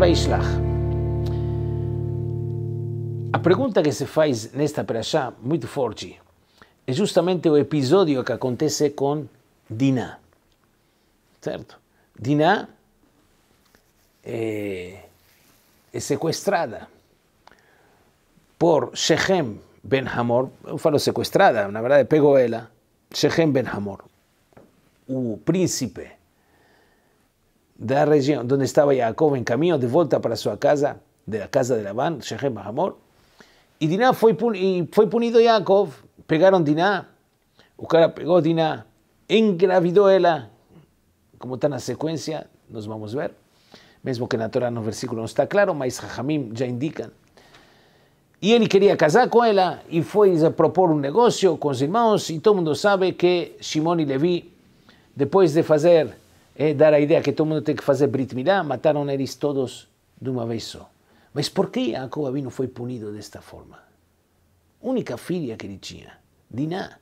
Vaishlach. A pergunta que se faz nesta paraxá, muito forte, é justamente o episódio que acontece com Diná. Certo? Diná é, é sequestrada por Shechem Ben Hamor. Eu falo sequestrada, na verdade, pegou ela. Shechem Ben Hamor, o príncipe de la región donde estaba Jacob en camino de vuelta para su casa, de la casa de Labán, Shechem Mahamor. Y Diná fue, y fue punido Jacob, pegaron Diná, Ucara pegó Diná, engravidó ella, como está en la secuencia, nos vamos a ver. mismo que en la Torah no los no está claro, mais Jajamim ya indican. Y él quería casar con ella y fue a proponer un negocio con sus hermanos y todo el mundo sabe que Simón y Levi, después de hacer é dar a ideia que todo mundo tem que fazer Brit Milá, mataram eles todos de uma vez só. Mas por que Jacob Avinu foi punido desta forma? Única filha que ele tinha, Diná.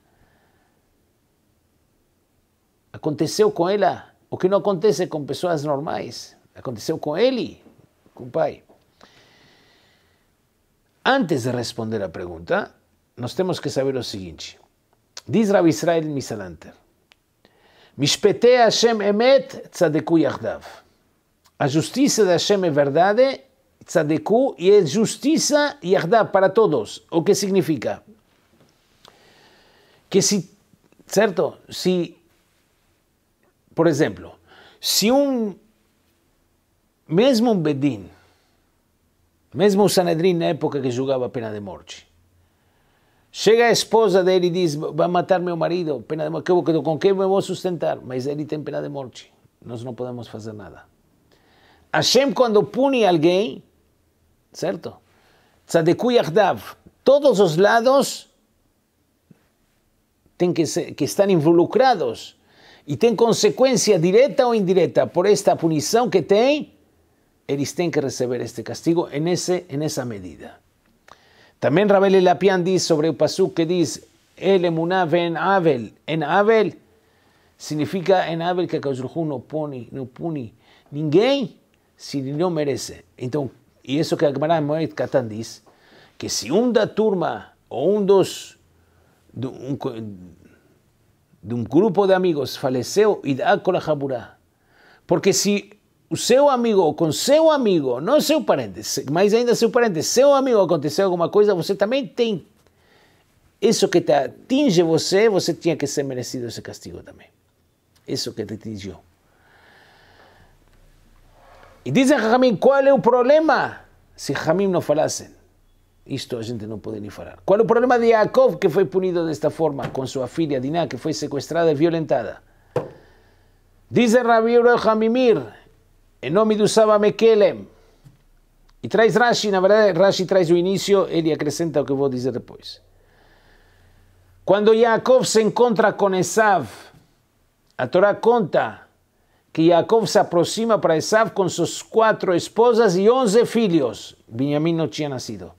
Aconteceu com ela o que não acontece com pessoas normais. Aconteceu com ele, com o pai. Antes de responder à pergunta, nós temos que saber o seguinte. Diz Rabi Israel Misalanter, Mishpete Hashem emet, tzadeku yachdav. A justiça de Hashem é verdade, tzadeku, e é justiça yachdav para todos. O que significa? Que se, certo? Se, por exemplo, se um, mesmo um Bedin, mesmo o Sanedrin na época que julgava a pena de morte, Chega a esposa dele e diz: vai matar meu marido, pena de morte, com que me vou sustentar? Mas ele tem pena de morte, nós não podemos fazer nada. Hashem, quando pune alguém, certo? Tzadekui Yahdav, todos os lados têm que, ser, que estar involucrados e tem consequência direta ou indireta por esta punição que tem, eles têm que receber este castigo em essa medida. También Rabel Elapian dice sobre el pasú que dice, el emuná en Abel. En Abel significa en Abel que Akausrujú no pone, no pune ninguém si no merece. Entonces, y eso que Agmará Moed Katan dice, que si un da turma o un dos de un, grupo de amigos falleceo y da con la Porque si o seu amigo, com seu amigo, não é seu parente, mas ainda seu parente, seu amigo aconteceu alguma coisa, você também tem. Isso que te atinge você, você tinha que ser merecido esse castigo também. Isso que te atingiu. E dizem Ramim, qual é o problema? Se Ramim não falassem, isto a gente não pode nem falar. Qual é o problema de Jacob que foi punido desta forma com sua filha Diná, que foi sequestrada e violentada? Diz Rabi Hamimir, em nome do Saba E traz Rashi, na verdade, Rashi traz o início, ele acrescenta o que eu vou dizer depois. Quando Yaakov se encontra com Esav, a Torá conta que Yaakov se aproxima para Esav com suas quatro esposas e onze filhos. Benjamim não tinha nascido.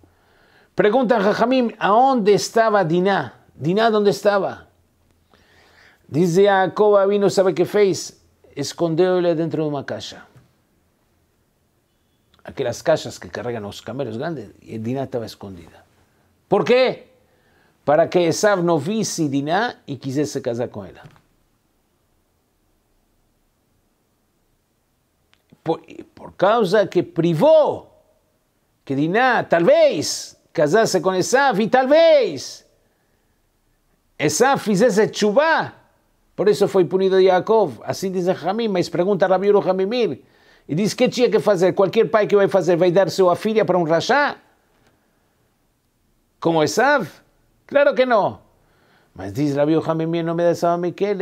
Pergunta a Jajamim, aonde estava Diná? Diná, onde estava? Diz Yaakov, Avino, sabe o que fez? Escondeu-lhe dentro de uma caixa. aquellas cajas que cargan los camelos grandes, y Diná estaba escondida. ¿Por qué? Para que Esaf no viese Diná y quisiese casar con ella. Por, causa que privó que Dinah tal vez casase con Esaf. y tal vez Esaf hiciese chubá. Por eso fue punido Jacob. Así dice Jamim, me pregunta Rabbi Jamimir. E disse: que tinha que fazer? Qualquer pai que vai fazer vai dar sua filha para um rachá? Como sabe? Claro que não. Mas diz Rabi Yohanan em nome de é Esav Miquel,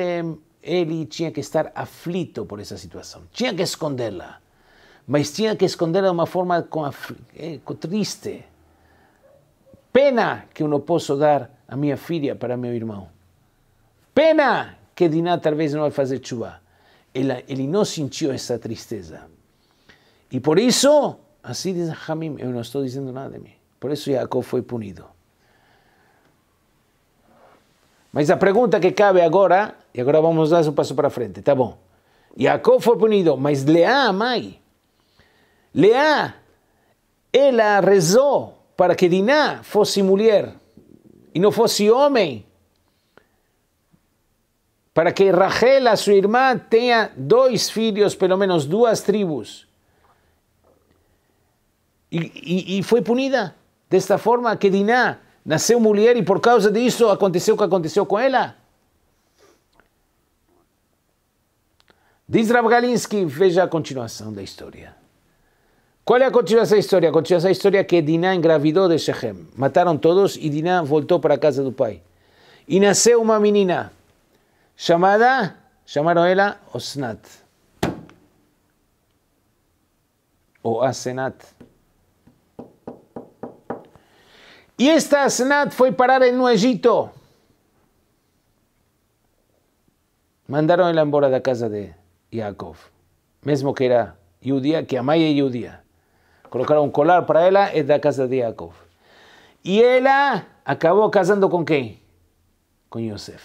ele tinha que estar aflito por essa situação. Tinha que escondê-la. Mas tinha que escondê-la de uma forma com eh, com triste. Pena que eu não posso dar a minha filha para meu irmão. Pena que Diná talvez não vai fazer chuva. Ele, ele não sentiu essa tristeza. Y por eso, así dice Jamim, yo no estoy diciendo nada de mí. Por eso Jacob fue punido. Mas la pregunta que cabe ahora, y ahora vamos a dar un paso para frente, está bom. Jacob fue punido, mas Leá, Mai, Leá, ella rezó para que Diná fuese mujer y no fuese hombre, para que Rachel, su hermana, tenga dos hijos, pelo menos dos tribus. E, e, e foi punida desta forma que Diná nasceu mulher e por causa disso aconteceu o que aconteceu com ela. Diz Rav Galinsky, veja a continuação da história. Qual é a continuação da história? A continuação da história é que Diná engravidou de Shechem. Mataram todos e Diná voltou para a casa do pai. E nasceu uma menina chamada, chamaram ela Osnat. Ou Asenat. Y esta SNAT fue parar en Egipto. Mandaron el embora da casa de Yaakov, mesmo que era judía, que Amaya y judía. Colocaron un colar para ella en la casa de Jacob. Y ella acabó casando con quién? Con Yosef.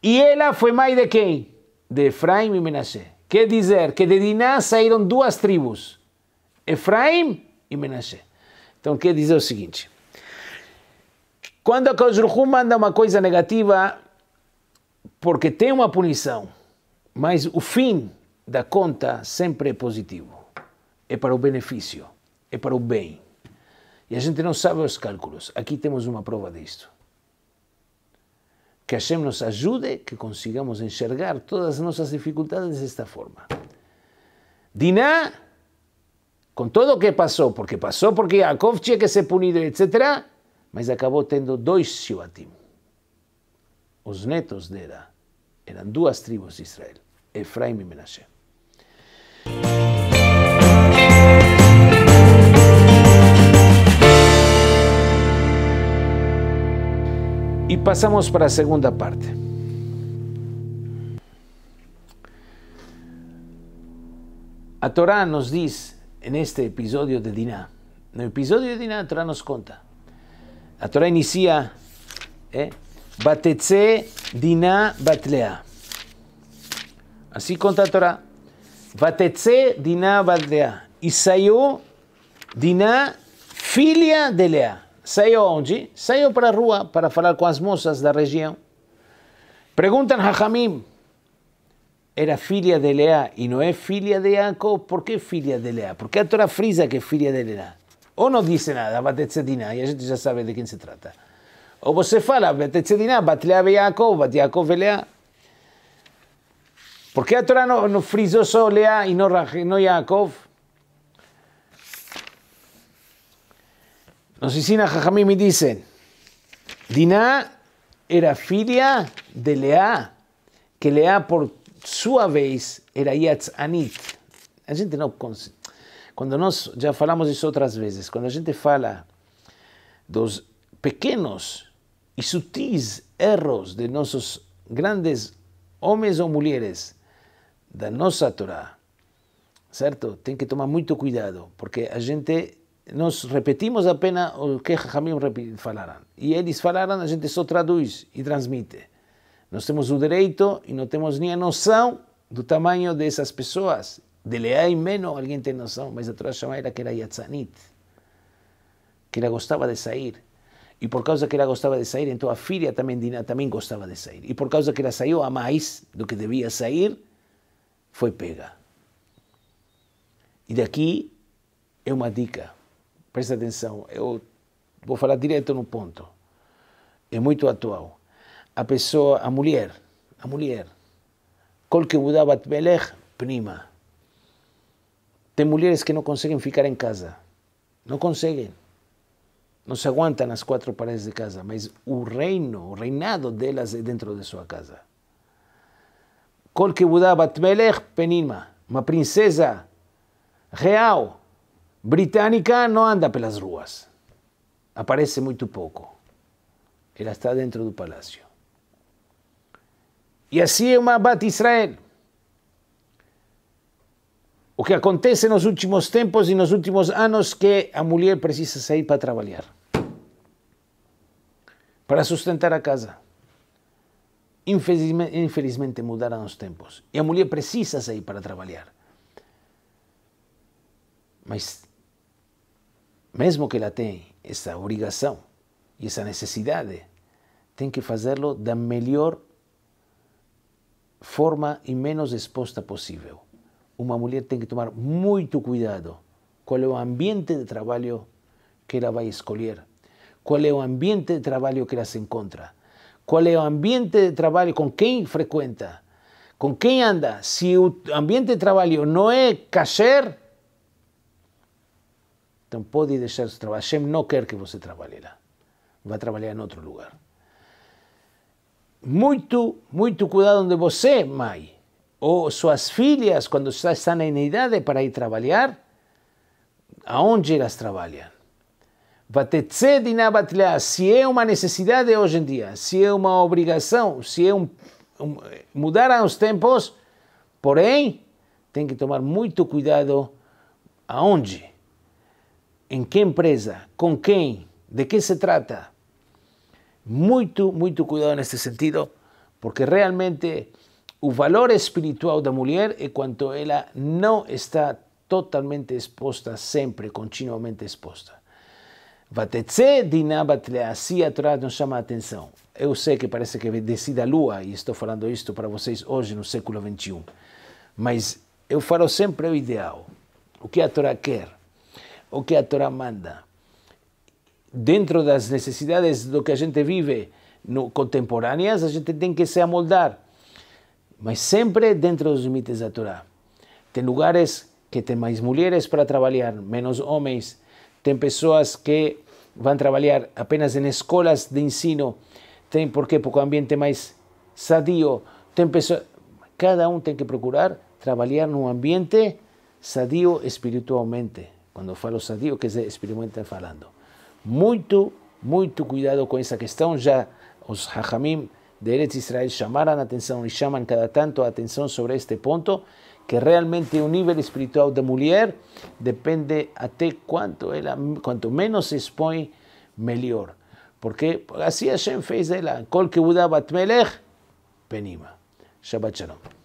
Y ella fue mai de quién? De Efraim y Menashe. ¿Qué decir? que de Diná salieron dos tribus. Efraim y Menashe. Então quer dizer o seguinte: quando a Kajruhu manda uma coisa negativa, porque tem uma punição, mas o fim da conta sempre é positivo. É para o benefício, é para o bem. E a gente não sabe os cálculos. Aqui temos uma prova disto. Que Hashem nos ajude, que consigamos enxergar todas as nossas dificuldades desta forma. Diná Con todo lo que pasó, porque pasó porque Yaakov tinha que ser punido, etc., mas acabou tendo dois Shivatim. nietos netos él eran dos tribus de Israel, Efraim y Menashe. Y pasamos para la segunda parte. A Torá nos dice en este episodio de Diná. En el episodio de Diná, la Torah nos cuenta. La Torah inicia, ¿eh? Batetze Diná Batlea. Así cuenta la Torah. Batetze Diná Batlea. Y salió Diná, filia de Lea. ¿Salió onde? Saiu para rúa rua para con las mozas de la región. Preguntan a Jamim, era filia de Lea y no es filia de Jacob, ¿por qué filia de Lea? Porque la Torah frisa que es filia de Lea. O no dice nada, y a ya sabe de quién se trata. O vos se fala, Batetzetina, Batlea de Bat Jacob de Lea. ¿Por qué Torah no, no frisó solo Lea y no, no Jacob? Nos a Jajamim me dicen, Diná era filia de Lea, que Lea por sua vez, era Yatzanit. A gente não consegue. Quando nós já falamos isso outras vezes, quando a gente fala dos pequenos e sutis erros de nossos grandes homens ou mulheres da nossa Torá, certo? Tem que tomar muito cuidado, porque a gente nós repetimos apenas o que Jamil falaram. E eles falaram, a gente só traduz e transmite. Nós temos o direito e não temos nem a noção do tamanho dessas pessoas. De Leá e menos alguém tem noção, mas a Torá chama ela que era Yatzanit, que ela gostava de sair. E por causa que ela gostava de sair, então a filha também, Diná, também gostava de sair. E por causa que ela saiu a mais do que devia sair, foi pega. E daqui é uma dica. Presta atenção, eu vou falar direto no ponto. É muito atual a pessoa, a mulher, a mulher. Kol Kebudá Bat prima. Tem mulheres que não conseguem ficar em casa. Não conseguem. Não se aguentam nas quatro paredes de casa, mas o reino, o reinado delas é dentro de sua casa. Kol Kebudá penima. Uma princesa real, britânica, não anda pelas ruas. Aparece muito pouco. Ela está dentro do palácio. E assim é uma Abat Israel. O que acontece nos últimos tempos e nos últimos anos que a mulher precisa sair para trabalhar. Para sustentar a casa. Infelizmente, infelizmente mudaram os tempos. E a mulher precisa sair para trabalhar. Mas, mesmo que ela tenha essa obrigação e essa necessidade, tem que fazê-lo da melhor forma e menos exposta possível. Uma mulher tem que tomar muito cuidado qual é o ambiente de trabalho que ela vai escolher, qual é o ambiente de trabalho que ela se encontra, qual é o ambiente de trabalho com quem frequenta, com quem anda. Se o ambiente de trabalho não é kasher, então pode deixar de trabalho. Hashem não quer que você trabalhe lá. Vai trabalhar em outro lugar muito, muito cuidado onde você, mãe. Ou suas filhas, quando já estão na idade para ir trabalhar, aonde elas trabalham. Se é uma necessidade hoje em dia, se é uma obrigação, se é um, um, os tempos, porém, tem que tomar muito cuidado aonde, em que empresa, com quem, de que se trata muito, muito cuidado nesse sentido, porque realmente o valor espiritual da mulher é quanto ela não está totalmente exposta sempre, continuamente exposta. Vatetse dinabat assim a Torá nos chama a atenção. Eu sei que parece que desci da lua, e estou falando isto para vocês hoje, no século 21 mas eu falo sempre o ideal, o que a Torá quer, o que a Torá manda, dentro das necessidades do que a gente vive no, contemporâneas, a gente tem que se amoldar, mas sempre dentro dos limites da Torá. Tem lugares que tem mais mulheres para trabalhar, menos homens, tem pessoas que vão trabalhar apenas em escolas de ensino, tem porque porque o ambiente é mais sadio, tem pessoas, cada um tem que procurar trabalhar num ambiente sadio espiritualmente. Quando falo sadio, que é espiritualmente falando. Muy, muy cuidado con esa cuestión. Ya los Hajamim de Eretz Israel llamaron la y llaman cada tanto atención sobre este punto, que realmente un nivel espiritual de mujer depende até cuanto menos se expone, mejor. Porque así Hashem fez el Kol que Batmelech, Penima. Shabbat Shalom.